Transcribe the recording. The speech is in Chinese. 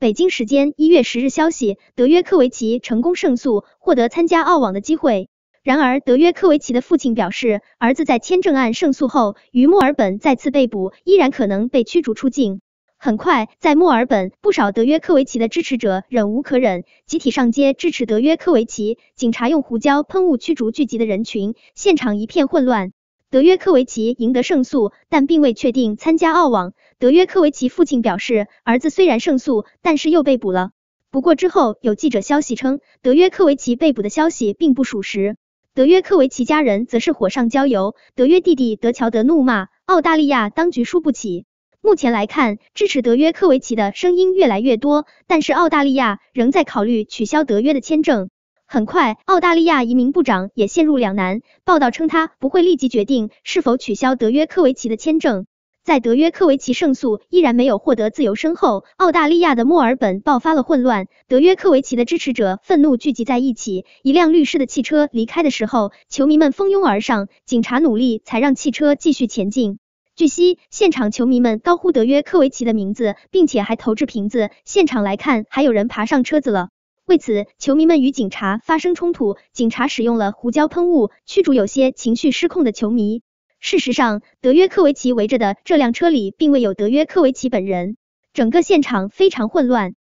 北京时间一月十日，消息，德约科维奇成功胜诉，获得参加澳网的机会。然而，德约科维奇的父亲表示，儿子在签证案胜诉后，于墨尔本再次被捕，依然可能被驱逐出境。很快，在墨尔本，不少德约科维奇的支持者忍无可忍，集体上街支持德约科维奇。警察用胡椒喷雾驱逐聚集的人群，现场一片混乱。德约科维奇赢得胜诉，但并未确定参加澳网。德约科维奇父亲表示，儿子虽然胜诉，但是又被捕了。不过之后有记者消息称，德约科维奇被捕的消息并不属实。德约科维奇家人则是火上浇油，德约弟弟德乔德怒骂澳大利亚当局输不起。目前来看，支持德约科维奇的声音越来越多，但是澳大利亚仍在考虑取消德约的签证。很快，澳大利亚移民部长也陷入两难。报道称，他不会立即决定是否取消德约科维奇的签证。在德约科维奇胜诉依然没有获得自由身后，澳大利亚的墨尔本爆发了混乱。德约科维奇的支持者愤怒聚集在一起，一辆律师的汽车离开的时候，球迷们蜂拥而上，警察努力才让汽车继续前进。据悉，现场球迷们高呼德约科维奇的名字，并且还投掷瓶子。现场来看，还有人爬上车子了。为此，球迷们与警察发生冲突，警察使用了胡椒喷雾驱逐有些情绪失控的球迷。事实上，德约科维奇围着的这辆车里并未有德约科维奇本人，整个现场非常混乱。